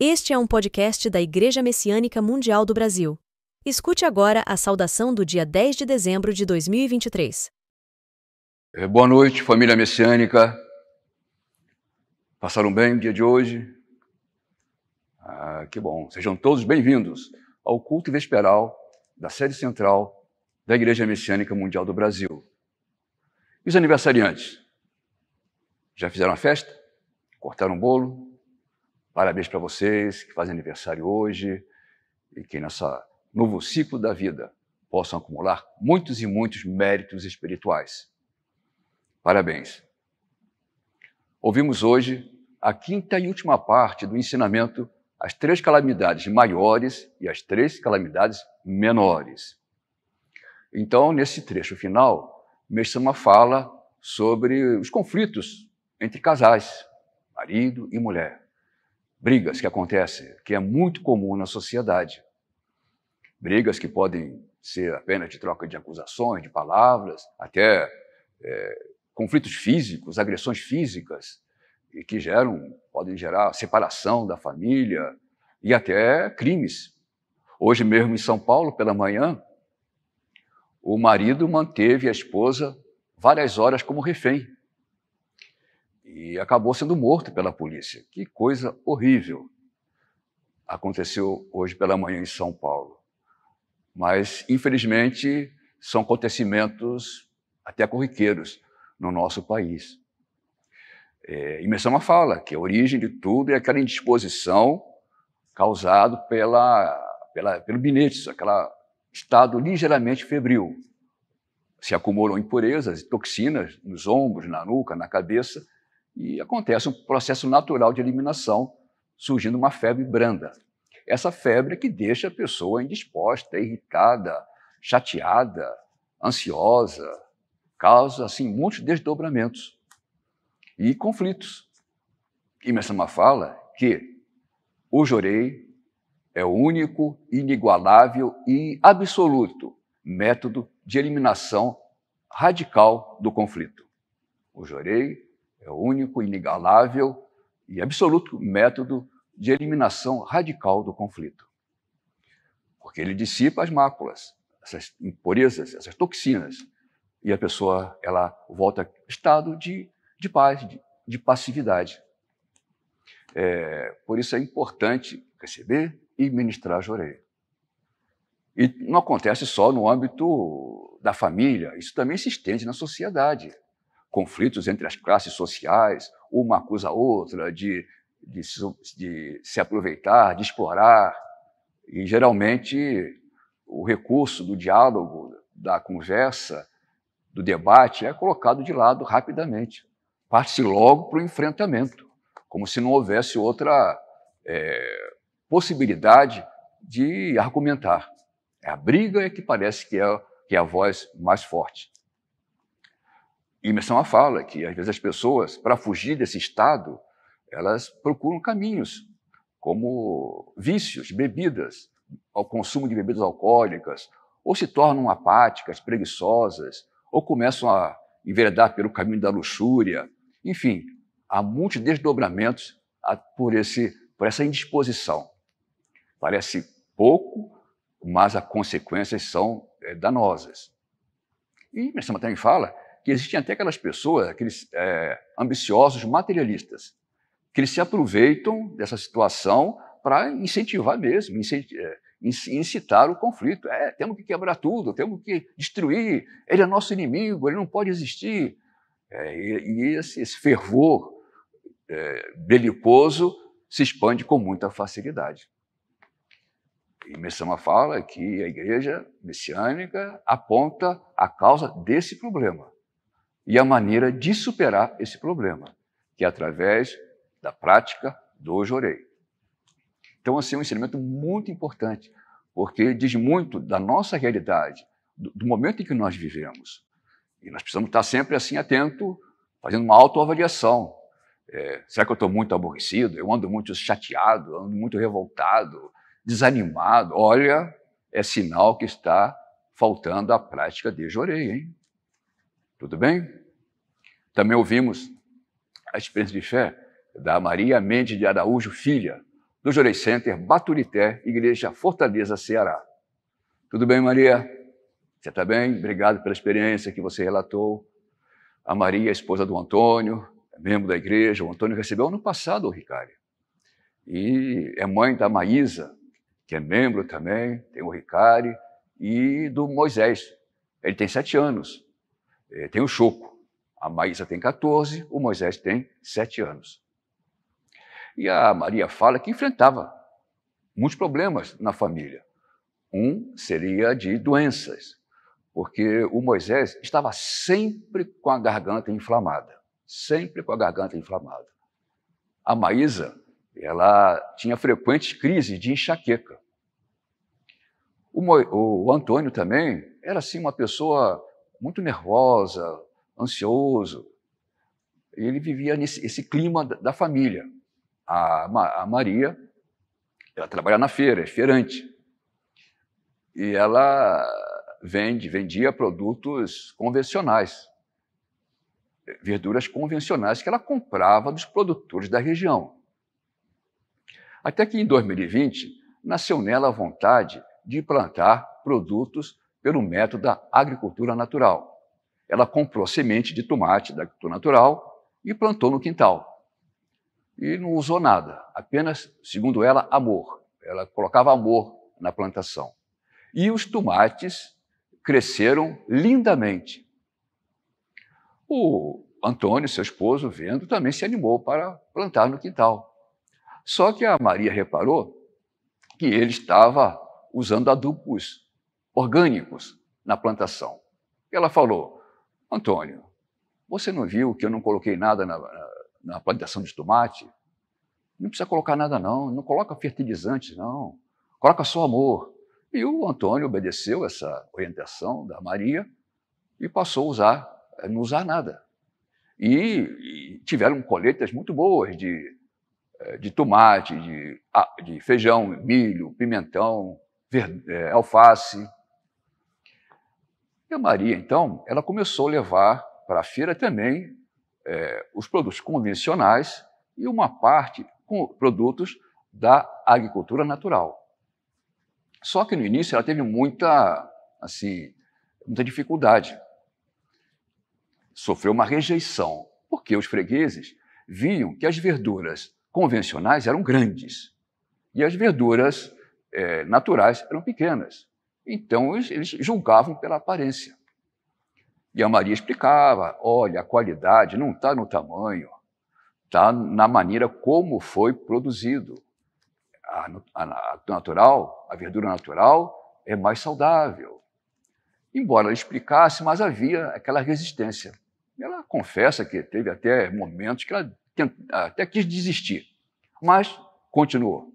Este é um podcast da Igreja Messiânica Mundial do Brasil. Escute agora a saudação do dia 10 de dezembro de 2023. É, boa noite, família messiânica. Passaram bem o dia de hoje? Ah, que bom. Sejam todos bem-vindos ao culto vesperal da sede central da Igreja Messiânica Mundial do Brasil. E os aniversariantes? Já fizeram a festa? Cortaram o bolo? Parabéns para vocês que fazem aniversário hoje e que nesse novo ciclo da vida possam acumular muitos e muitos méritos espirituais. Parabéns. Ouvimos hoje a quinta e última parte do ensinamento As Três Calamidades Maiores e as Três Calamidades Menores. Então, nesse trecho final, Messama fala sobre os conflitos entre casais, marido e mulher brigas que acontecem, que é muito comum na sociedade. Brigas que podem ser apenas de troca de acusações, de palavras, até é, conflitos físicos, agressões físicas, e que geram, podem gerar separação da família e até crimes. Hoje mesmo em São Paulo, pela manhã, o marido manteve a esposa várias horas como refém e acabou sendo morto pela polícia. Que coisa horrível. Aconteceu hoje pela manhã em São Paulo. Mas, infelizmente, são acontecimentos até corriqueiros no nosso país. É, e Messama fala que é a origem de tudo é aquela indisposição causada pela, pela, pelo binetes, aquele estado ligeiramente febril. Se acumulam impurezas e toxinas nos ombros, na nuca, na cabeça, e acontece um processo natural de eliminação, surgindo uma febre branda. Essa febre é que deixa a pessoa indisposta, irritada, chateada, ansiosa, causa assim muitos desdobramentos e conflitos. E Messama fala que o Jorei é o único, inigualável e absoluto método de eliminação radical do conflito. O Jorei é o único, inigualável e absoluto método de eliminação radical do conflito. Porque ele dissipa as máculas, essas impurezas, essas toxinas, e a pessoa ela volta ao estado de, de paz, de, de passividade. É, por isso é importante receber e ministrar jorei. E não acontece só no âmbito da família, isso também se estende na sociedade conflitos entre as classes sociais, uma acusa a outra de, de, de se aproveitar, de explorar. E geralmente o recurso do diálogo, da conversa, do debate é colocado de lado rapidamente. Parte-se logo para o enfrentamento, como se não houvesse outra é, possibilidade de argumentar. É a briga é que parece que é, que é a voz mais forte. E Emerson fala que, às vezes, as pessoas, para fugir desse estado, elas procuram caminhos, como vícios, bebidas, ao consumo de bebidas alcoólicas, ou se tornam apáticas, preguiçosas, ou começam a enveredar pelo caminho da luxúria. Enfim, há muitos desdobramentos por, esse, por essa indisposição. Parece pouco, mas as consequências são eh, danosas. E Messama também fala que existem até aquelas pessoas, aqueles é, ambiciosos materialistas, que eles se aproveitam dessa situação para incentivar mesmo, é, incitar o conflito. É, temos que quebrar tudo, temos que destruir, ele é nosso inimigo, ele não pode existir. É, e, esse, esse, fervor é, belicoso se expande com muita facilidade. E Messama fala que a igreja messiânica aponta a causa desse problema e a maneira de superar esse problema, que é através da prática do jorei. Então, assim, é um ensinamento muito importante, porque diz muito da nossa realidade, do, momento em que nós vivemos. E nós precisamos estar sempre assim atento, fazendo uma autoavaliação. É, será que eu estou muito aborrecido? Eu ando muito chateado, ando muito revoltado, desanimado. Olha, é sinal que está faltando a prática de jorei, hein? Tudo bem? Também ouvimos a experiência de fé da Maria Mendes de Araújo Filha, do Jurei Center, Baturité, Igreja Fortaleza, Ceará. Tudo bem, Maria? Você está bem? Obrigado pela experiência que você relatou. A Maria, esposa do Antônio, é membro da igreja. O Antônio recebeu ano passado o Ricário. E é mãe da Maísa, que é membro também, tem o Ricário, e do Moisés. Ele tem sete anos. É, tem o Choco. A Maísa tem 14, o Moisés tem 7 anos. E a Maria fala que enfrentava muitos problemas na família. Um seria de doenças, porque o Moisés estava sempre com a garganta inflamada, sempre com a garganta inflamada. A Maísa, ela tinha frequentes crises de enxaqueca. O, Mo, o Antônio também era assim uma pessoa muito nervosa, ansioso. Ele vivia nesse esse clima da, da família. A, a, Maria, ela trabalha na feira, é feirante. E ela vende, vendia produtos convencionais, verduras convencionais que ela comprava dos produtores da região. Até que em 2020 nasceu nela a vontade de plantar produtos pelo método da agricultura natural. Ela comprou semente de tomate da agricultura natural e plantou no quintal. E não usou nada, apenas, segundo ela, amor. Ela colocava amor na plantação. E os tomates cresceram lindamente. O Antônio, seu esposo, vendo, também se animou para plantar no quintal. Só que a Maria reparou que ele estava usando adubos orgânicos na plantação. Ela falou: Antônio, você não viu que eu não coloquei nada na, na, na plantação de tomate? Não precisa colocar nada, não. Não coloca fertilizantes, não. Coloca só amor. E o Antônio obedeceu essa orientação da Maria e passou a usar, a eh, não usar nada. E, e tiveram colheitas muito boas de, eh, de tomate, de, ah, de feijão, milho, pimentão, verde, eh, alface. E a Maria, então, ela começou a levar para a feira também é, os produtos convencionais e uma parte com produtos da agricultura natural. Só que no início ela teve muita, assim, muita dificuldade. Sofreu uma rejeição, porque os fregueses viam que as verduras convencionais eram grandes e as verduras é, naturais eram pequenas. Então, eles julgavam pela aparência. E a Maria explicava: olha, a qualidade não está no tamanho, está na maneira como foi produzido. A, a, a, natural, a verdura natural, é mais saudável. Embora ela explicasse, mas havia aquela resistência. Ela confessa que teve até momentos que ela até quis desistir, mas continuou.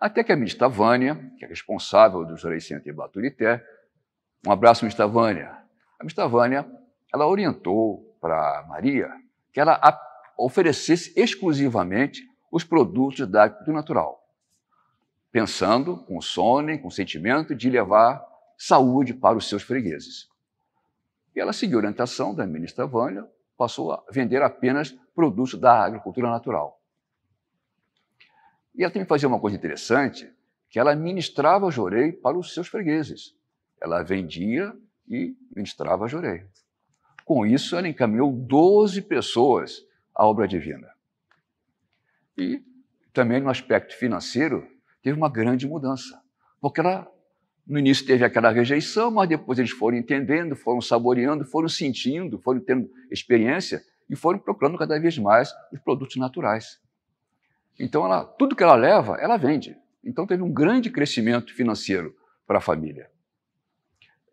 Até que a ministra Vânia, que é responsável do Jurei Center Baturité, um abraço, ministra Vânia. A ministra Vânia, ela orientou para Maria que ela oferecesse exclusivamente os produtos da, agricultura natural, pensando com sono, com sentimento de levar saúde para os seus fregueses. E ela seguiu a orientação da ministra Vânia, passou a vender apenas produtos da agricultura natural. E ela também fazia uma coisa interessante, que ela ministrava jorei para os seus fregueses. Ela vendia e ministrava jorei. Com isso, ela encaminhou 12 pessoas à obra divina. E também no aspecto financeiro, teve uma grande mudança, porque ela no início teve aquela rejeição, mas depois eles foram entendendo, foram saboreando, foram sentindo, foram tendo experiência e foram procurando cada vez mais os produtos naturais. Então, ela, tudo que ela leva, ela vende. Então, teve um grande crescimento financeiro para a família.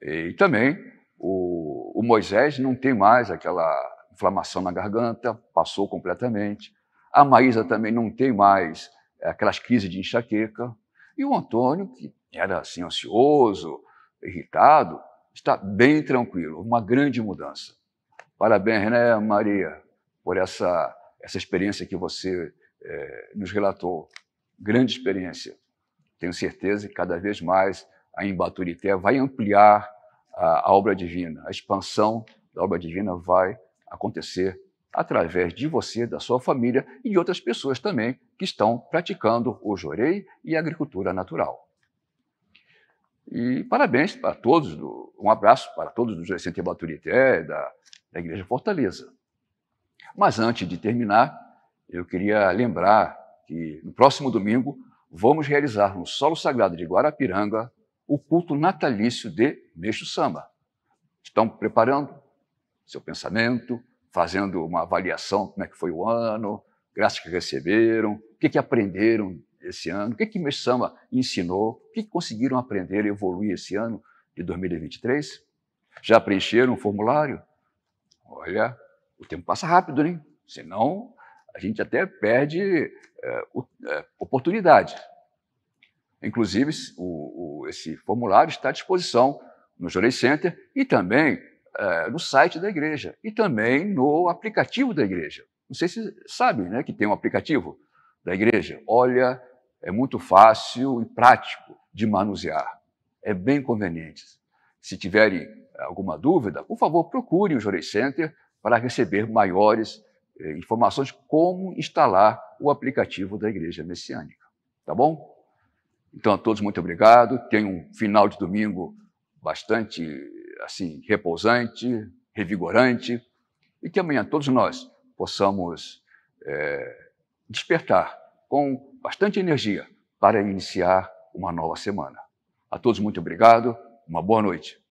E também o, o, Moisés não tem mais aquela inflamação na garganta, passou completamente. A Maísa também não tem mais eh, aquelas crises de enxaqueca. E o Antônio, que era assim ansioso, irritado, está bem tranquilo. Uma grande mudança. Parabéns, né, Maria, por essa, essa experiência que você é, nos relatou. Grande experiência. Tenho certeza que cada vez mais a Embaturité vai ampliar a, a obra divina. A expansão da obra divina vai acontecer através de você, da sua família e de outras pessoas também que estão praticando o jorei e a agricultura natural. E parabéns para todos, um abraço para todos do Jorei Centro da, da Igreja Fortaleza. Mas antes de terminar, eu queria lembrar que no próximo domingo vamos realizar no solo sagrado de Guarapiranga o culto natalício de Meixo Samba. Estão preparando seu pensamento, fazendo uma avaliação como é que foi o ano, graças que receberam, o que, que aprenderam esse ano, o que, que Meixo Samba ensinou, o que, que conseguiram aprender e evoluir esse ano de 2023. Já preencheram o formulário? Olha, o tempo passa rápido, hein? Senão a gente até perde é, o, é, oportunidade. Inclusive, o, o, esse formulário está à disposição no Jorei Center e também é, no site da igreja e também no aplicativo da igreja. Não sei se sabem né, que tem um aplicativo da igreja. Olha, é muito fácil e prático de manusear. É bem conveniente. Se tiverem alguma dúvida, por favor, procurem o Jorei Center para receber maiores eh, informações como instalar o aplicativo da Igreja Messiânica. Tá bom? Então, a todos, muito obrigado. Tenham um final de domingo bastante assim repousante, revigorante, e que amanhã todos nós possamos é, despertar com bastante energia para iniciar uma nova semana. A todos, muito obrigado. Uma boa noite.